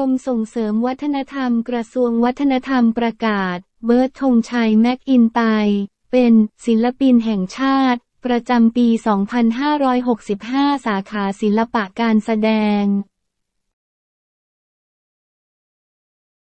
รมส่งเสริมวัฒนธรรมกระทรวงวัฒนธรรมประกาศ เบิร์ตธงชัยแม็กอินไตเป็นศิลปินแห่งชาติ ประจำปี 2565 สาขาศิลปะการแสดง